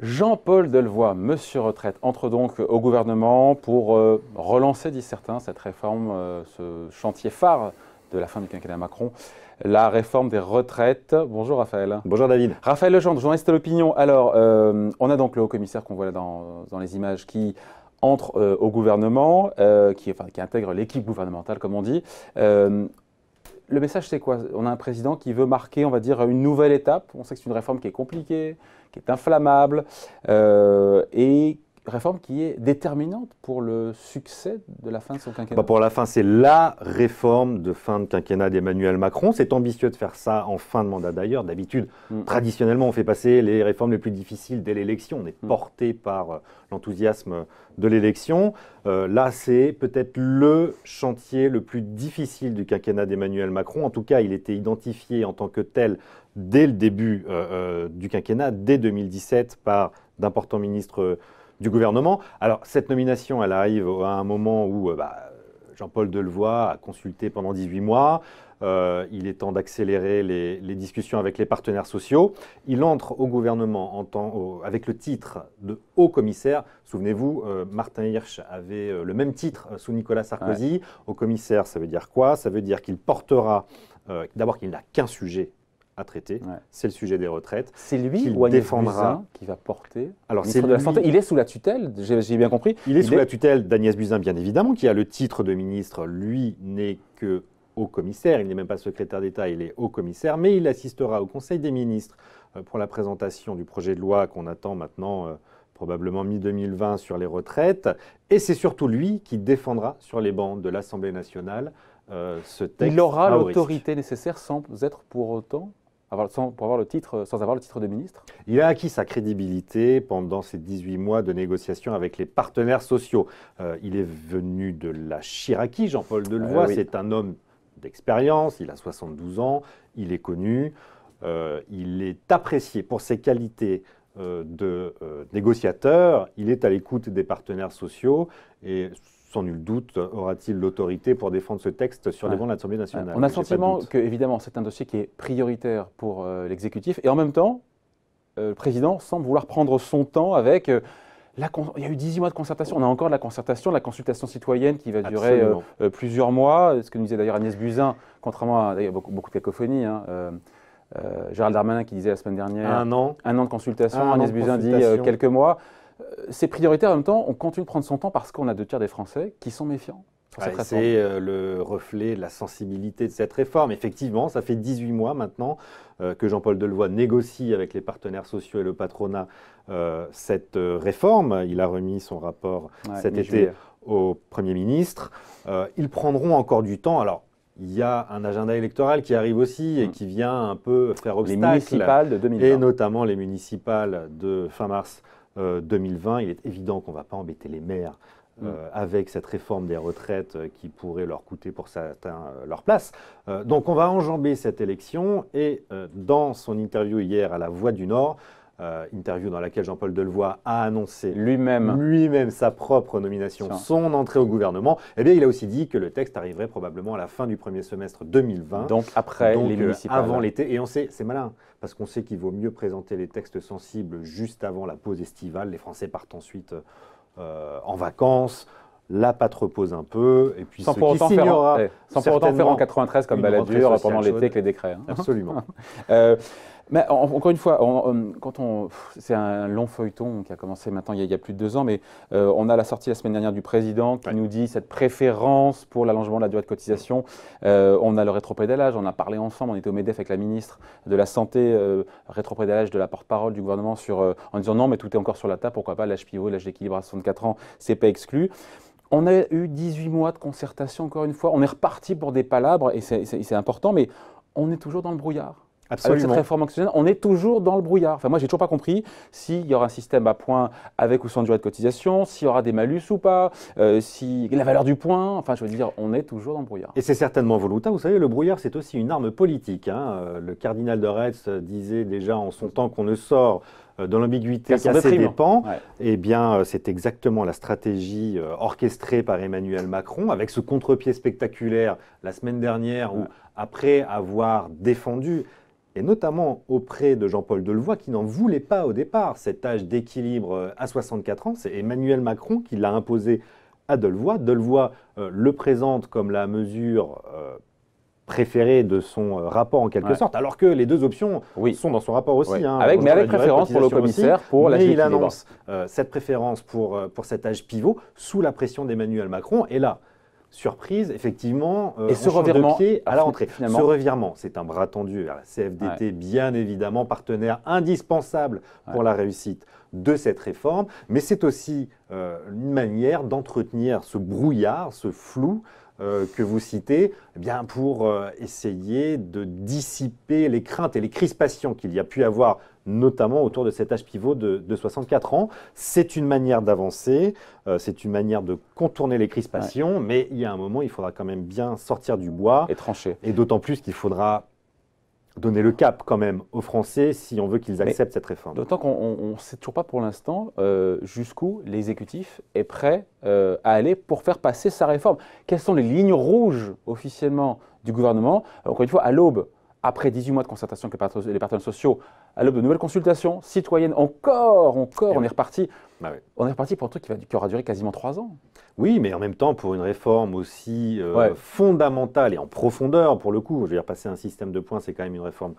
Jean-Paul Delevoye, monsieur retraite, entre donc au gouvernement pour euh, relancer, disent certains, cette réforme, euh, ce chantier phare de la fin du quinquennat Macron, la réforme des retraites. Bonjour Raphaël. Bonjour David. Raphaël Legendre, journaliste à l'opinion. Alors, euh, on a donc le haut-commissaire qu'on voit là dans, les images qui entre au gouvernement, qui, qui, intègre l'équipe gouvernementale, comme on dit le message, c'est quoi On a un président qui veut marquer, on va dire, une nouvelle étape. On sait que c'est une réforme qui est compliquée, qui est inflammable, euh, et réforme qui est déterminante pour le succès de la fin de son quinquennat. Bah, pour la fin, c'est la réforme de fin de quinquennat d'Emmanuel Macron. C'est ambitieux de faire ça en fin de mandat d'ailleurs. D'habitude, mm. traditionnellement, on fait passer les réformes les plus difficiles dès l'élection. On est mm. porté par euh, l'enthousiasme de l'élection. Euh, là, c'est peut-être le chantier le plus difficile du quinquennat d'Emmanuel Macron. En tout cas, il était identifié en tant que tel dès le début euh, du quinquennat, dès 2017, par d'importants ministres du gouvernement. Alors, cette nomination, elle arrive à un moment où euh, bah, Jean-Paul Delevoye a consulté pendant 18 mois. Euh, il est temps d'accélérer les, discussions avec les partenaires sociaux. Il entre au gouvernement en tant avec le titre de haut commissaire. Souvenez-vous, euh, Martin Hirsch avait le même titre sous Nicolas Sarkozy. Haut commissaire, ça veut dire quoi Ça veut dire qu'il portera, d'abord qu'il n'a qu'un sujet à traiter. C'est le sujet des retraites. C'est lui ou défendra. qui va porter Alors, c'est de la Santé. Il est sous la tutelle, j'ai bien compris. Il est sous la tutelle d'Agnès Buzyn, bien évidemment, qui a le titre de ministre. Lui n'est que haut commissaire, il n'est même pas secrétaire d'État, il est haut commissaire, mais il assistera au Conseil des ministres euh, pour la présentation du projet de loi qu'on attend maintenant euh, probablement mi-2020 sur les retraites. Et c'est surtout lui qui défendra sur les bancs de l'Assemblée nationale euh, ce texte. Il aura l'autorité nécessaire sans être pour autant sans, avoir le titre, sans avoir le titre de ministre Il a acquis sa crédibilité pendant ces 18 mois de négociations avec les partenaires sociaux. Euh, il est venu de la Chiraki, Jean-Paul Delevoye. Euh, C'est un homme d'expérience, il a 72 ans, il est connu, euh, il est apprécié pour ses qualités de négociateur, il est à l'écoute des partenaires sociaux et sans nul doute, aura-t-il l'autorité pour défendre ce texte sur les bancs de l'Assemblée nationale On a le sentiment que, évidemment, c'est un dossier qui est prioritaire pour euh, l'exécutif. Et en même temps, euh, le président semble vouloir prendre son temps avec. Euh, la il y a eu 18 mois de concertation. On a encore de la concertation, de la consultation citoyenne qui va durer plusieurs mois. Ce que nous disait d'ailleurs Agnès Buzyn, contrairement à beaucoup, de cacophonie. Hein, Gérald Darmanin qui disait la semaine dernière. Un an. Un an de consultation. Agnès Buzyn dit quelques mois. Euh, Ces priorités, en même temps, on continue de prendre son temps parce qu'on a deux tiers des Français qui sont méfiants. c'est euh, le reflet de la sensibilité de cette réforme. Effectivement, ça fait 18 mois maintenant euh, que Jean-Paul Delevoye négocie avec les partenaires sociaux et le patronat cette réforme. Il a remis son rapport cet été au Premier ministre. ils prendront encore du temps. Alors, il y a un agenda électoral qui arrive aussi et mm. qui vient un peu faire obstacle. Les municipales de 2020. Et notamment les municipales de fin mars 2020. Euh, il est évident qu'on ne va pas embêter les maires euh, avec cette réforme des retraites euh, qui pourrait leur coûter pour certains leur place. donc on va enjamber cette élection et dans son interview hier à La Voix du Nord, euh, interview dans laquelle Jean-Paul Delevoye a annoncé lui-même lui-même sa propre nomination, son entrée au gouvernement, eh bien, il a aussi dit que le texte arriverait probablement à la fin du premier semestre 2020. Donc après les euh, municipales. Avant l'été. Et on sait, c'est malin, parce qu'on sait qu'il vaut mieux présenter les textes sensibles juste avant la pause estivale. Les Français partent ensuite euh, en vacances. La patte repose un peu, et puis sans pour autant faire en, eh, sans pour autant faire en 93 comme Baladur pendant l'été avec les décrets. Hein. Absolument. euh, mais encore une fois, quand c'est un long feuilleton qui a commencé maintenant il y a, plus de deux ans, mais euh, on a la sortie la semaine dernière du président qui nous dit cette préférence pour l'allongement de la durée de cotisation. Euh, on a le rétropédalage, on a parlé ensemble, on était au MEDEF avec la ministre de la Santé, euh, rétropédalage de la porte-parole du gouvernement sur, euh, en disant non, mais tout est encore sur la table, pourquoi pas l'âge pivot, l'âge d'équilibre à 64 ans, c'est pas exclu. On a eu 18 mois de concertation, encore une fois. On est reparti pour des palabres, et c'est important, mais on est toujours dans le brouillard. Absolument. Avec cette réforme on est toujours dans le brouillard. Enfin, moi, j'ai toujours pas compris s'il y aura un système à points avec ou sans durée de cotisation, s'il y aura des malus ou pas, euh, si la valeur du point. Enfin, je veux dire, on est toujours dans le brouillard. Et c'est certainement volontaire. Vous savez, le brouillard, c'est aussi une arme politique. Hein. Euh, le cardinal de Retz disait déjà en son temps qu'on ne sort euh, dans l'ambiguïté qu'à ses dépens, eh bien, c'est exactement la stratégie orchestrée par Emmanuel Macron, avec ce contre-pied spectaculaire la semaine dernière, où après avoir défendu et notamment auprès de Jean-Paul Delevoye qui n'en voulait pas au départ cet âge d'équilibre euh, à 64 ans. C'est Emmanuel Macron qui l'a imposé à Delevoye. Delevoye euh, le présente comme la mesure euh, préférée de son rapport en quelque sorte, alors que les deux options sont dans son rapport aussi. Hein, avec, mais avec préférence pour le commissaire pour la Mais il annonce cette préférence pour, pour cet âge pivot sous la pression d'Emmanuel Macron. Et là, surprise, effectivement, euh, et ce revirement de pied à la rentrée. Ce revirement, c'est un bras tendu vers la CFDT, bien évidemment, partenaire indispensable pour la réussite de cette réforme, mais c'est aussi euh, une manière d'entretenir ce brouillard, ce flou euh, que vous citez, eh bien pour euh, essayer de dissiper les craintes et les crispations qu'il y a pu avoir, notamment autour de cet âge pivot de, 64 ans. C'est une manière d'avancer, c'est une manière de contourner les crispations, mais il y a un moment, il faudra quand même bien sortir du bois. Et trancher. Et d'autant plus qu'il faudra donner le cap quand même aux Français si on veut qu'ils acceptent cette réforme. D'autant qu'on ne sait toujours pas pour l'instant euh, jusqu'où l'exécutif est prêt euh, à aller pour faire passer sa réforme. Quelles sont les lignes rouges officiellement du gouvernement euh, Encore une fois, à l'aube, après 18 mois de concertation avec les partenaires sociaux, à l'aube de nouvelles consultations citoyennes, encore, encore, on est reparti bah on est reparti pour un truc qui, va, aura duré quasiment trois ans. Oui, mais en même temps, pour une réforme aussi euh, fondamentale et en profondeur, pour le coup, je veux dire, passer un système de points, c'est quand même une réforme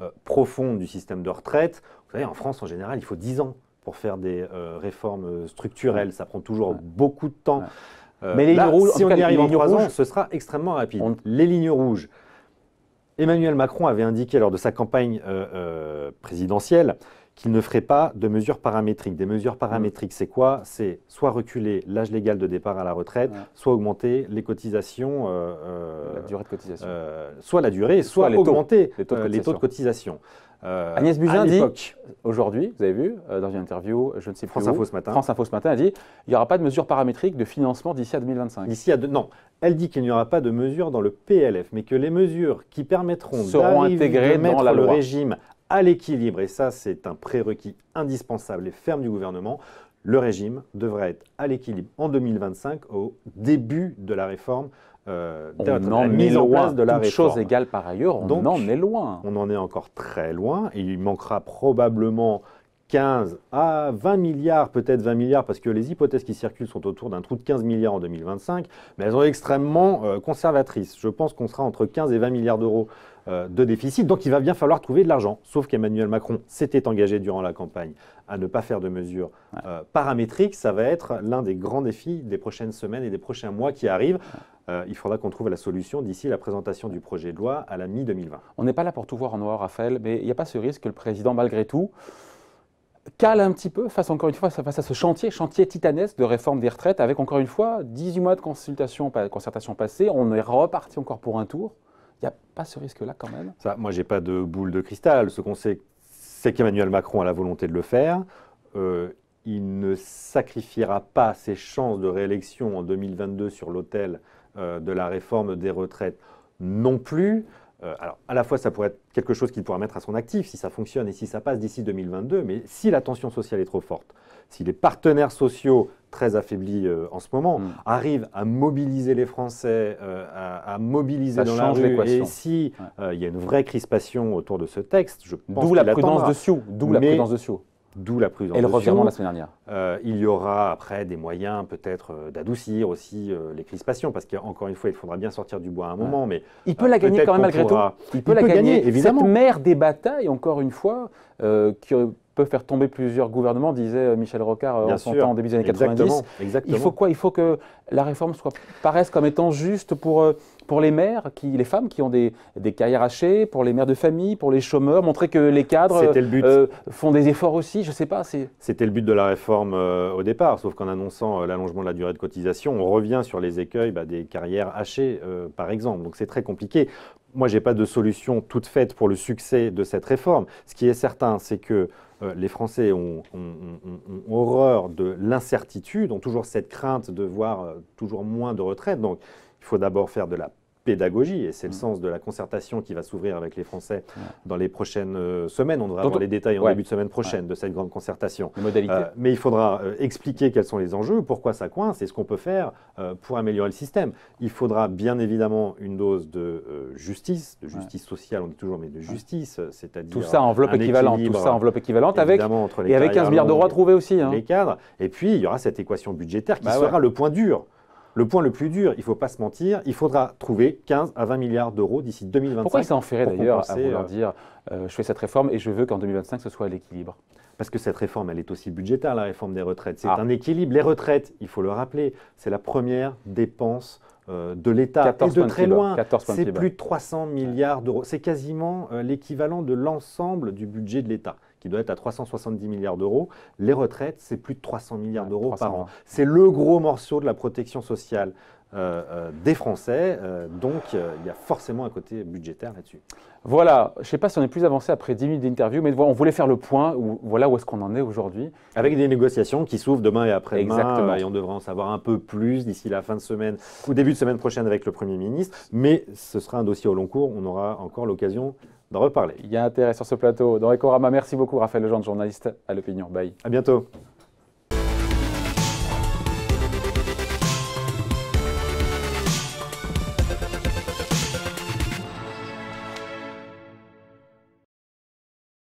euh, profonde du système de retraite. Vous savez, en France, en général, il faut dix ans pour faire des euh, réformes structurelles. Ça prend toujours beaucoup de temps. mais les lignes rouges, si on y arrive en trois ans, ce sera extrêmement rapide. Les lignes rouges. Emmanuel Macron avait indiqué lors de sa campagne présidentielle qu'il ne ferait pas de mesures paramétriques. Des mesures mm. paramétriques, c'est quoi C'est soit reculer l'âge légal de départ à la retraite, soit augmenter les cotisations. Euh, euh, la durée de cotisation. Euh, soit la durée, soit, augmenter les, taux de cotisation. Agnès Buzyn dit, aujourd'hui, vous avez vu, dans une interview, je ne sais plus France Info ce matin. France Info ce matin, a dit, il n'y aura pas de mesures paramétriques de financement d'ici à 2025. D'ici à non, elle dit qu'il n'y aura pas de mesures dans le PLF, mais que les mesures qui permettront seront intégrées de mettre dans le loi. régime à l'équilibre, et ça c'est un prérequis indispensable et ferme du gouvernement, le régime devrait être à l'équilibre en 2025 au début de la réforme. Euh, on de, en la Toute chose égale par ailleurs, on en est loin. On en est encore très loin il manquera probablement 15 à 20 milliards, peut-être 20 milliards, parce que les hypothèses qui circulent sont autour d'un trou de 15 milliards en 2025, mais elles sont extrêmement euh, conservatrices. Je pense qu'on sera entre 15 et 20 milliards d'euros euh, de déficit. Donc il va bien falloir trouver de l'argent. Sauf qu'Emmanuel Macron s'était engagé durant la campagne à ne pas faire de mesures euh, paramétriques. Ça va être l'un des grands défis des prochaines semaines et des prochains mois qui arrivent. Euh, il faudra qu'on trouve la solution d'ici la présentation du projet de loi à la mi-2020. On n'est pas là pour tout voir en noir, Raphaël, mais il n'y a pas ce risque que le président, malgré tout, cale un petit peu face encore une fois face à ce chantier, chantier titanesque de réforme des retraites, avec encore une fois 18 mois de consultation, concertation passée, on est reparti encore pour un tour. Il n'y a pas ce risque-là quand même Ça, Moi, j'ai pas de boule de cristal. Ce qu'on sait, c'est qu'Emmanuel Macron a la volonté de le faire. Euh, il ne sacrifiera pas ses chances de réélection en 2022 sur l'autel euh, de la réforme des retraites non plus. Euh, alors, à la fois, ça pourrait être quelque chose qu'il pourra mettre à son actif si ça fonctionne et si ça passe d'ici 2022, mais si la tension sociale est trop forte, si les partenaires sociaux très affaiblis euh, en ce moment, hmm. arrivent à mobiliser les Français, euh, à, mobiliser dans la rue. Et si euh, il y a une vraie crispation autour de ce texte, je pense D'où la, prudence de Sioux. D'où la prudence de Sioux. D'où la prudence. Et le la semaine dernière. il y aura après des moyens peut-être d'adoucir aussi les crispations, parce qu'encore une fois, il faudra bien sortir du bois à un moment. Mais il peut la gagner quand même malgré tout. Il, peut, la gagner, évidemment. Cette mère des batailles, encore une fois, qui faire tomber plusieurs gouvernements, disait euh, Michel Rocard euh, en début des années 90. Il faut quoi Il faut que la réforme paraisse comme étant juste pour, euh, pour les mères, qui, les femmes qui ont des, carrières hachées, pour les mères de famille, pour les chômeurs, montrer que les cadres font des efforts aussi, je ne sais pas. C'était le but de la réforme au départ, sauf qu'en annonçant l'allongement de la durée de cotisation, on revient sur les écueils bah, des carrières hachées, par exemple. Donc c'est très compliqué moi, je n'ai pas de solution toute faite pour le succès de cette réforme. Ce qui est certain, c'est que euh, les Français ont, horreur de l'incertitude, ont toujours cette crainte de voir euh, toujours moins de retraite. Donc, il faut d'abord faire de la pédagogie, et c'est le mm. sens de la concertation qui va s'ouvrir avec les Français dans les prochaines euh, semaines. On devra avoir les détails en début de semaine prochaine de cette grande concertation. Euh, mais il faudra euh, expliquer quels sont les enjeux, pourquoi ça coince et ce qu'on peut faire pour améliorer le système. Il faudra bien évidemment une dose de justice, de justice sociale, on dit toujours, mais de justice, c'est-à-dire. Tout ça enveloppe équivalente, tout ça enveloppe équivalente, avec, et avec 15 milliards d'euros à trouver aussi. Hein. Les cadres. Et puis, il y aura cette équation budgétaire qui bah sera le point dur. Le point le plus dur, il ne faut pas se mentir, il faudra trouver 15 à 20 milliards d'euros d'ici 2025. Pourquoi ça en d'ailleurs à vouloir euh, dire euh, je fais cette réforme et je veux qu'en 2025 ce soit à l'équilibre parce que cette réforme, elle est aussi budgétaire, la réforme des retraites. C'est ah. un équilibre. Les retraites, il faut le rappeler, c'est la première dépense euh, de l'État et de très loin. C'est plus de 300 milliards d'euros. C'est quasiment l'équivalent de l'ensemble du budget de l'État qui doit être à 370 milliards d'euros. Les retraites, c'est plus de 300 milliards d'euros par an. C'est le gros morceau de la protection sociale. Euh, euh, des Français. Euh, donc, il y a forcément un côté budgétaire là-dessus. Voilà, je ne sais pas si on est plus avancé après 10 minutes d'interview, mais on voulait faire le point, où, voilà où est-ce qu'on en est aujourd'hui. Avec des négociations qui s'ouvrent demain et après-demain, et on devrait en savoir un peu plus d'ici la fin de semaine ou début de semaine prochaine avec le Premier ministre, mais ce sera un dossier au long cours, on aura encore l'occasion d'en reparler. Il y a intérêt sur ce plateau. Dans Ecorama, merci beaucoup Raphaël Lejeune, journaliste à l'Opinion. Bye. À bientôt.